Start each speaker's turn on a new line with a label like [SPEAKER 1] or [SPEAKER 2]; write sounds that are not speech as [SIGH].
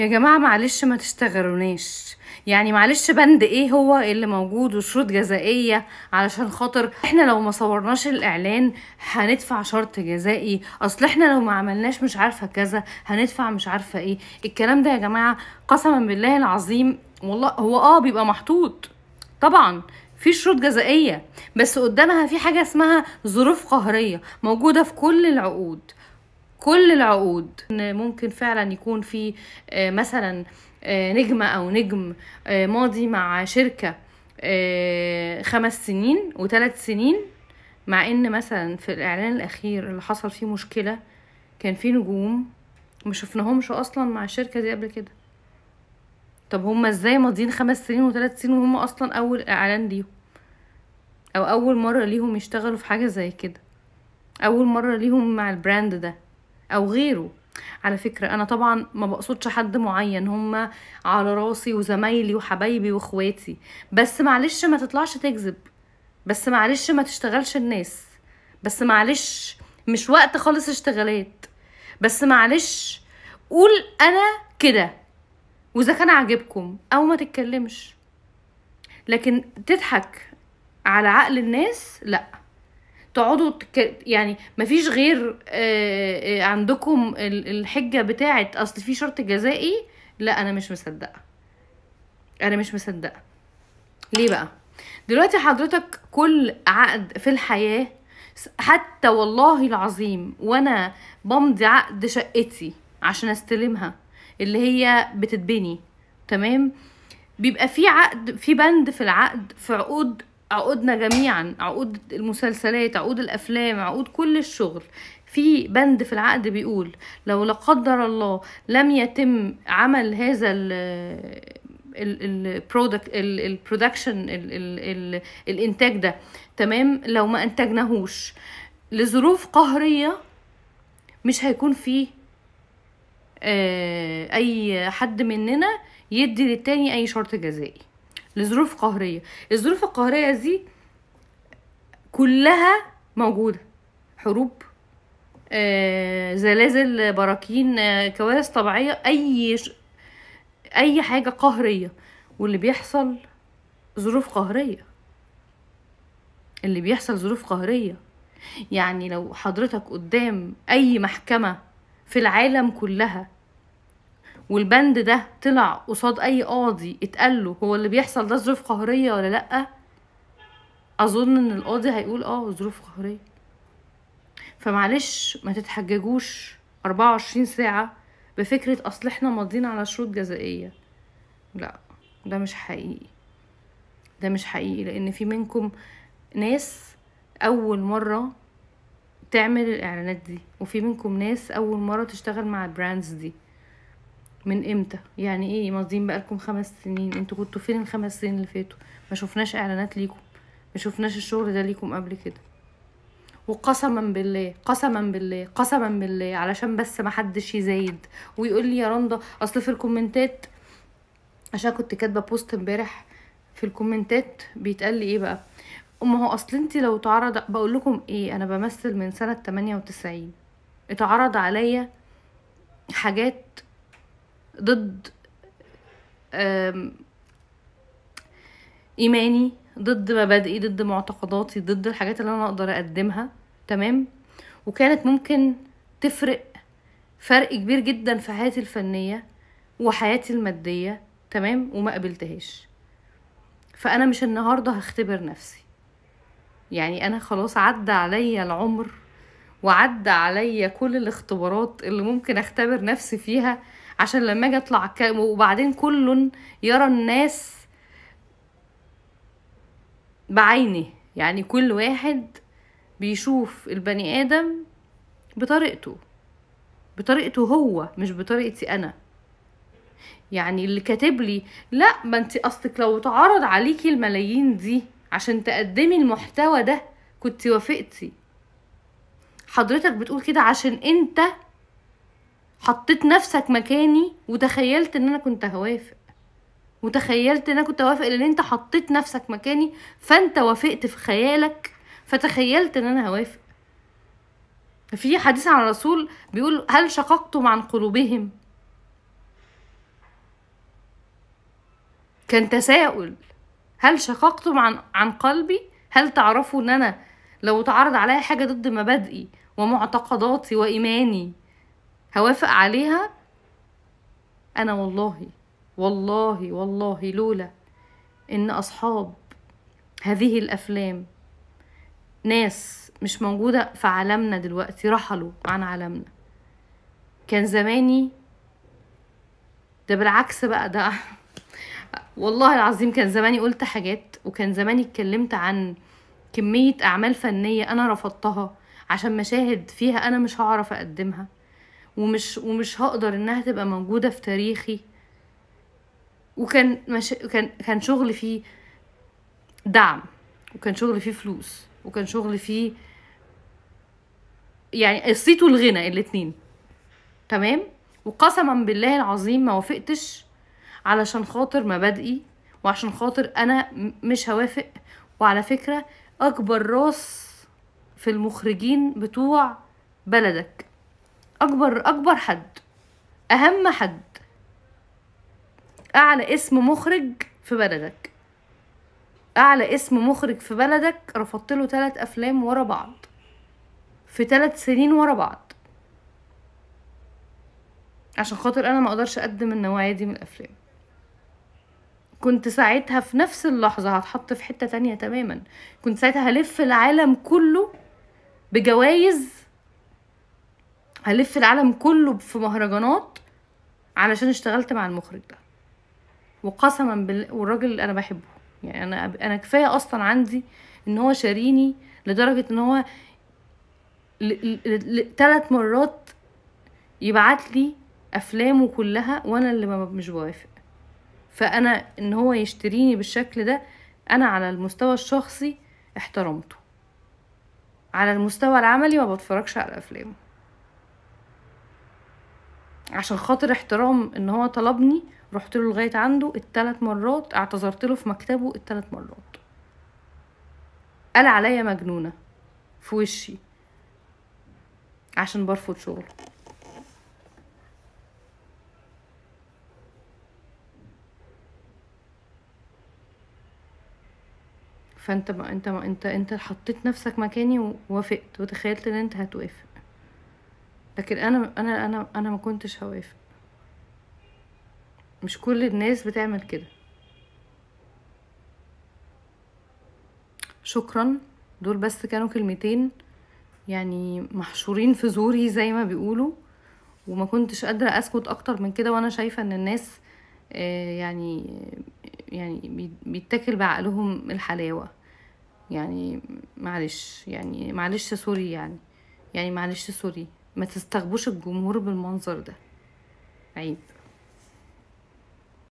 [SPEAKER 1] يا جماعة معلش ما تشتغلوناش يعني معلش بند ايه هو اللي موجود وشروط جزائية علشان خاطر احنا لو ما صورناش الاعلان هندفع شرط جزائي اصل احنا لو ما عملناش مش عارفة كذا هندفع مش عارفة ايه الكلام ده يا جماعة قسما بالله العظيم والله هو اه بيبقى محطوط طبعا في شروط جزائية بس قدامها في حاجة اسمها ظروف قهرية موجودة في كل العقود كل العقود ممكن فعلا يكون في آه، مثلا آه، نجمة أو نجم آه، ماضي مع شركة خمس سنين وثلاث سنين مع ان مثلا في الاعلان الاخير اللي حصل فيه مشكلة كان في نجوم ما شفناهمش اصلا مع الشركة دي قبل كده طب هما ازاي ماضيين خمس سنين وثلاث سنين وهم اصلا اول اعلان ليهم او اول مرة ليهم يشتغلوا في حاجة زي كده اول مرة ليهم مع البراند ده او غيره على فكرة أنا طبعا ما بقصدش حد معين هما على راسي وزمايلي وحبايبي واخواتي بس معلش ما تطلعش تكذب بس معلش ما تشتغلش الناس بس معلش مش وقت خالص اشتغالات بس معلش قول أنا كده وإذا كان عاجبكم أو ما تتكلمش لكن تضحك على عقل الناس لأ تقعدوا تك... يعني مفيش غير آه، آه، عندكم الحجه بتاعه اصل في شرط جزائي لا انا مش مصدقه انا مش مصدقه ليه بقى دلوقتي حضرتك كل عقد في الحياه حتى والله العظيم وانا بمضي عقد شقتي عشان استلمها اللي هي بتتبني تمام بيبقى في عقد في بند في العقد في عقود عقودنا جميعا عقود المسلسلات عقود الافلام عقود كل الشغل في بند في العقد بيقول لو لا قدر الله لم يتم عمل هذا البرودكت البرودكشن الانتاج ده تمام لو ما انتجناهوش لظروف قهريه مش هيكون في آه، اي حد مننا يدي للتاني اي شرط جزائي لظروف قهريه الظروف القهريه دي كلها موجوده حروب آه، زلازل براكين آه، كوارث طبيعيه اي ش... اي حاجه قهريه واللي بيحصل ظروف قهريه اللي بيحصل ظروف قهريه يعني لو حضرتك قدام اي محكمه في العالم كلها والبند ده طلع قصاد اي قاضي اتقال له هو اللي بيحصل ده ظروف قهريه ولا لا اظن ان القاضي هيقول اه ظروف قهريه فمعلش ما تتحججوش 24 ساعه بفكره اصل احنا ماضيين على شروط جزائيه لا ده مش حقيقي ده مش حقيقي لان في منكم ناس اول مره تعمل الاعلانات دي وفي منكم ناس اول مره تشتغل مع البراندز دي من امتى يعني ايه ماضيين بقالكم خمس سنين انتوا كنتوا فين الخمس سنين اللي فاتوا ما شفناش اعلانات ليكم ما شفناش الشغل ده ليكم قبل كده وقسما بالله قسما بالله قسما بالله علشان بس ما حدش يزايد ويقول لي يا رندا اصل في الكومنتات عشان كنت كاتبه بوست امبارح في الكومنتات بيتقال لي ايه بقى ما هو اصل انت لو اتعرض بقول لكم ايه انا بمثل من سنه 98 اتعرض عليا حاجات ضد ايماني ضد مبادئي ضد معتقداتي ضد الحاجات اللي انا اقدر اقدمها تمام وكانت ممكن تفرق فرق كبير جدا في حياتي الفنيه وحياتي الماديه تمام وما قابلتهاش فانا مش النهارده هختبر نفسي يعني انا خلاص عدى عليا العمر وعدى عليا كل الاختبارات اللي ممكن اختبر نفسي فيها عشان لما اجي اطلع وبعدين كل يرى الناس بعينه يعني كل واحد بيشوف البني ادم بطريقته بطريقته هو مش بطريقتي انا يعني اللي كاتب لي لا ما انت اصلك لو اتعرض عليكي الملايين دي عشان تقدمي المحتوى ده كنت وافقتي حضرتك بتقول كده عشان انت حطيت نفسك مكاني وتخيلت ان انا كنت هوافق وتخيلت ان انا كنت هوافق لان انت حطيت نفسك مكاني فانت وافقت في خيالك فتخيلت ان انا هوافق في حديث عن الرسول بيقول هل شققتم عن قلوبهم كان تساؤل هل شققتم عن عن قلبي هل تعرفوا ان انا لو تعرض عليا حاجه ضد مبادئي ومعتقداتي وايماني هوافق عليها انا والله والله والله لولا ان اصحاب هذه الافلام ناس مش موجودة في عالمنا دلوقتي رحلوا عن عالمنا كان زماني ده بالعكس بقى ده [LAUGHS] والله العظيم كان زماني قلت حاجات وكان زماني اتكلمت عن كمية أعمال فنية أنا رفضتها عشان مشاهد فيها أنا مش هعرف أقدمها ومش ومش هقدر انها تبقى موجوده في تاريخي وكان مش... كان كان شغل فيه دعم وكان شغل فيه فلوس وكان شغل فيه يعني الصيت والغنى الاتنين تمام وقسما بالله العظيم ما وافقتش علشان خاطر مبادئي وعشان خاطر انا مش هوافق وعلى فكره اكبر راس في المخرجين بتوع بلدك اكبر اكبر حد اهم حد اعلى اسم مخرج في بلدك اعلى اسم مخرج في بلدك رفضت له ثلاث افلام ورا بعض في ثلاث سنين ورا بعض عشان خاطر انا ما اقدرش اقدم النوعيه دي من الافلام كنت ساعتها في نفس اللحظة هتحط في حتة تانية تماما كنت ساعتها هلف العالم كله بجوائز هلف العالم كله في مهرجانات علشان اشتغلت مع المخرج ده وقسما بالله والراجل انا بحبه يعني انا انا كفايه اصلا عندي ان هو شاريني لدرجه ان هو ثلاث مرات يبعت لي افلامه كلها وانا اللي ما مش بوافق فانا ان هو يشتريني بالشكل ده انا على المستوى الشخصي احترمته على المستوى العملي ما بتفرجش على افلامه عشان خاطر احترام ان هو طلبني رحت له لغايه عنده التلات مرات اعتذرت له في مكتبه التلات مرات قال عليا مجنونه في وشي عشان برفض شغله فانت ما انت ما انت انت حطيت نفسك مكاني ووافقت وتخيلت ان انت هتوافق لكن انا انا انا انا ما كنتش هوافق مش كل الناس بتعمل كده شكرا دول بس كانوا كلمتين يعني محشورين في زوري زي ما بيقولوا وما كنتش قادرة اسكت اكتر من كده وانا شايفة ان الناس آه، يعني يعني بيتاكل بعقلهم الحلاوة يعني معلش يعني معلش سوري يعني يعني معلش سوري ما تستغبوش الجمهور بالمنظر ده عيب